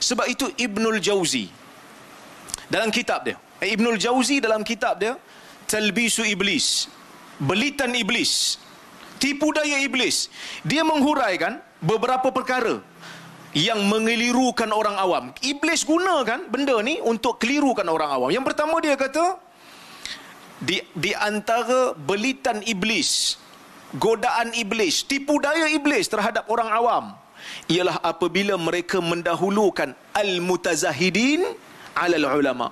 Sebab itu Ibnul Jauzi dalam kitab dia. Eh, Ibnul Jauzi dalam kitab dia Talbisu Iblis. Belitan Iblis. Tipu daya Iblis. Dia menghuraikan beberapa perkara yang mengelirukan orang awam. Iblis gunakan benda ni untuk kelirukan orang awam. Yang pertama dia kata di, di antara belitan iblis, godaan iblis, tipu daya iblis terhadap orang awam ialah apabila mereka mendahulukan al-mutazahidin al ulama.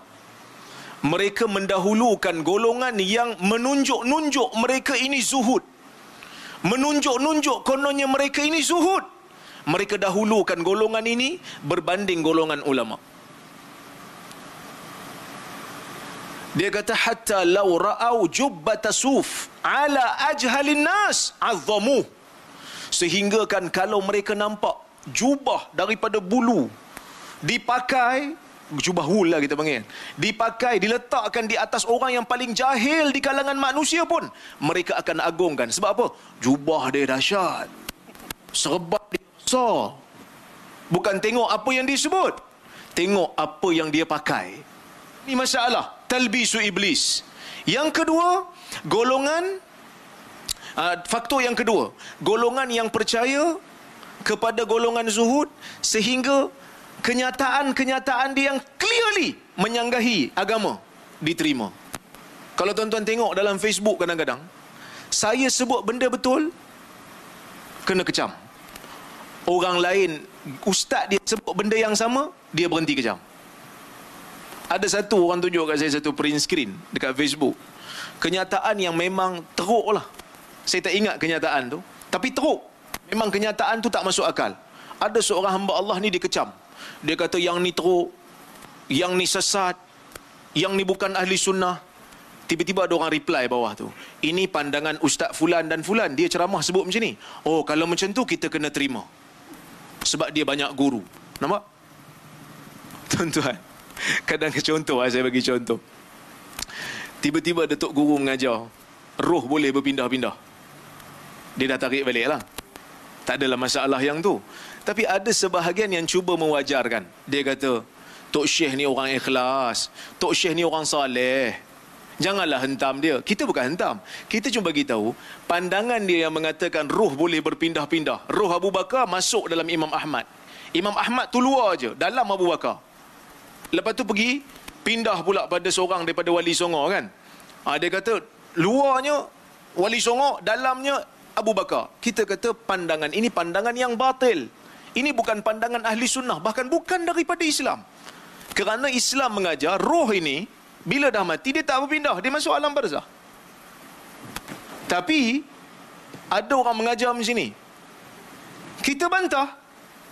Mereka mendahulukan golongan yang menunjuk-nunjuk mereka ini zuhud. Menunjuk-nunjuk kononnya mereka ini zuhud. Mereka dahulukan golongan ini berbanding golongan ulama. Dia kata hatta law ra'au jubbata suf ala ajhalin nas azzamuh Sehingga kan kalau mereka nampak jubah daripada bulu dipakai jubah hul lah kita panggil dipakai diletakkan di atas orang yang paling jahil di kalangan manusia pun mereka akan agungkan sebab apa jubah dia dahsyat serba besar bukan tengok apa yang disebut tengok apa yang dia pakai ini masalah talbisu iblis yang kedua golongan Ah, faktor yang kedua, golongan yang percaya kepada golongan zuhud sehingga kenyataan-kenyataan dia yang clearly menyanggahi agama diterima. Kalau tuan-tuan tengok dalam Facebook kadang-kadang, saya sebut benda betul kena kecam. Orang lain ustaz dia sebut benda yang sama, dia berhenti kecam. Ada satu orang tunjuk kat saya satu print screen dekat Facebook. Kenyataan yang memang teruk lah saya tak ingat kenyataan tu tapi teruk memang kenyataan tu tak masuk akal ada seorang hamba Allah ni dikecam dia kata yang ni teruk yang ni sesat yang ni bukan ahli sunnah Tiba-tiba ada orang reply bawah tu. Ini pandangan Ustaz Fulan dan Fulan. Dia ceramah sebut macam ni. Oh, kalau macam tu kita kena terima. Sebab dia banyak guru. Nampak? Tuan-tuan. Kadang contoh lah saya bagi contoh. Tiba-tiba Datuk Guru mengajar. Roh boleh berpindah-pindah dia dah tarik balik lah. Tak adalah masalah yang tu. Tapi ada sebahagian yang cuba mewajarkan. Dia kata, Tok Syekh ni orang ikhlas. Tok Syekh ni orang saleh. Janganlah hentam dia. Kita bukan hentam. Kita cuma bagi tahu pandangan dia yang mengatakan ruh boleh berpindah-pindah. Ruh Abu Bakar masuk dalam Imam Ahmad. Imam Ahmad tu luar je dalam Abu Bakar. Lepas tu pergi pindah pula pada seorang daripada Wali Songo kan. Ha, dia kata luarnya Wali Songo, dalamnya Abu Bakar. Kita kata pandangan ini pandangan yang batil. Ini bukan pandangan ahli sunnah, bahkan bukan daripada Islam. Kerana Islam mengajar roh ini bila dah mati dia tak berpindah, dia masuk alam barzah. Tapi ada orang mengajar macam sini. Kita bantah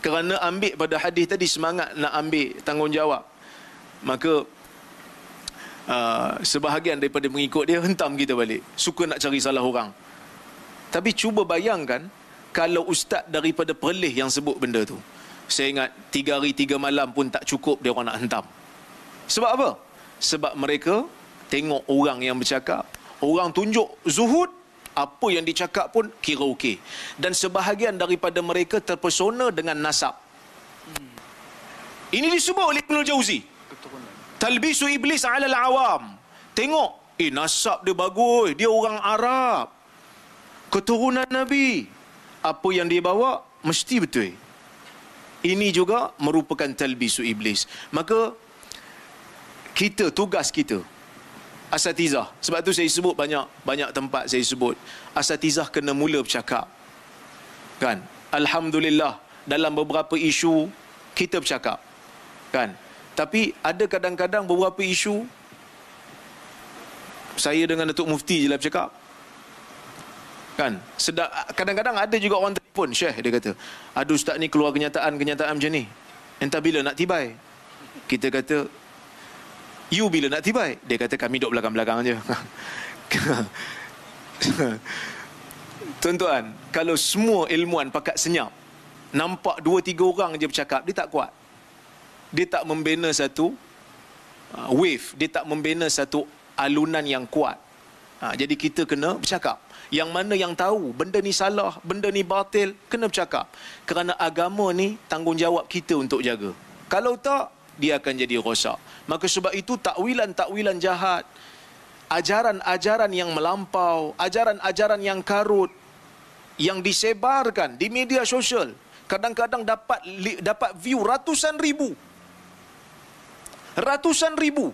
kerana ambil pada hadis tadi semangat nak ambil tanggungjawab. Maka Uh, sebahagian daripada mengikut dia hentam kita balik suka nak cari salah orang tapi cuba bayangkan kalau ustaz daripada Perlis yang sebut benda tu. Saya ingat tiga hari tiga malam pun tak cukup dia orang nak hentam. Sebab apa? Sebab mereka tengok orang yang bercakap. Orang tunjuk zuhud. Apa yang dicakap pun kira okey. Dan sebahagian daripada mereka terpesona dengan nasab. Ini disebut oleh Ibn Jauzi. Talbisu Iblis ala al-awam. Tengok. Eh nasab dia bagus. Dia orang Arab keturunan Nabi. Apa yang dia bawa, mesti betul. Ini juga merupakan talbisu iblis. Maka, kita, tugas kita, asatizah. Sebab tu saya sebut banyak banyak tempat saya sebut. Asatizah kena mula bercakap. Kan? Alhamdulillah, dalam beberapa isu, kita bercakap. Kan? Tapi ada kadang-kadang beberapa isu, saya dengan Datuk Mufti je lah bercakap kan sedap kadang-kadang ada juga orang telefon syekh dia kata aduh ustaz ni keluar kenyataan kenyataan macam ni entah bila nak tiba, kita kata you bila nak tiba, dia kata kami duduk belakang-belakang aja. tuan-tuan kalau semua ilmuan pakat senyap nampak dua tiga orang je bercakap dia tak kuat dia tak membina satu uh, wave dia tak membina satu alunan yang kuat Ha, jadi kita kena bercakap. Yang mana yang tahu benda ni salah, benda ni batil, kena bercakap. Kerana agama ni tanggungjawab kita untuk jaga. Kalau tak, dia akan jadi rosak. Maka sebab itu takwilan-takwilan jahat, ajaran-ajaran yang melampau, ajaran-ajaran yang karut, yang disebarkan di media sosial, kadang-kadang dapat dapat view ratusan ribu. Ratusan ribu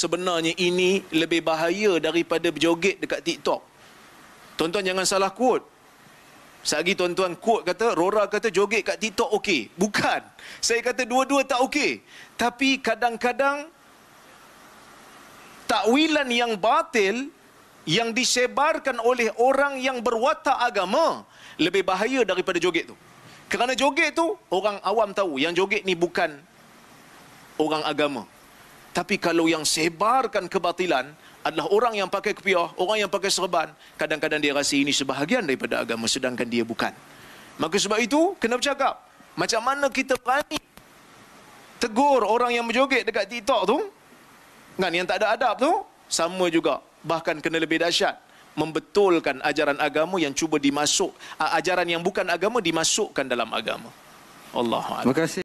sebenarnya ini lebih bahaya daripada berjoget dekat TikTok. Tuan-tuan jangan salah quote. Sagi tuan-tuan quote kata, Rora kata joget kat TikTok okey. Bukan. Saya kata dua-dua tak okey. Tapi kadang-kadang takwilan yang batil yang disebarkan oleh orang yang berwatak agama lebih bahaya daripada joget tu. Kerana joget tu orang awam tahu yang joget ni bukan orang agama. Tapi kalau yang sebarkan kebatilan adalah orang yang pakai kepiah, orang yang pakai serban, kadang-kadang dia rasa ini sebahagian daripada agama sedangkan dia bukan. Maka sebab itu kena bercakap. Macam mana kita berani tegur orang yang berjoget dekat TikTok tu? Kan yang tak ada adab tu sama juga. Bahkan kena lebih dahsyat membetulkan ajaran agama yang cuba dimasuk ajaran yang bukan agama dimasukkan dalam agama. Allah. Terima kasih.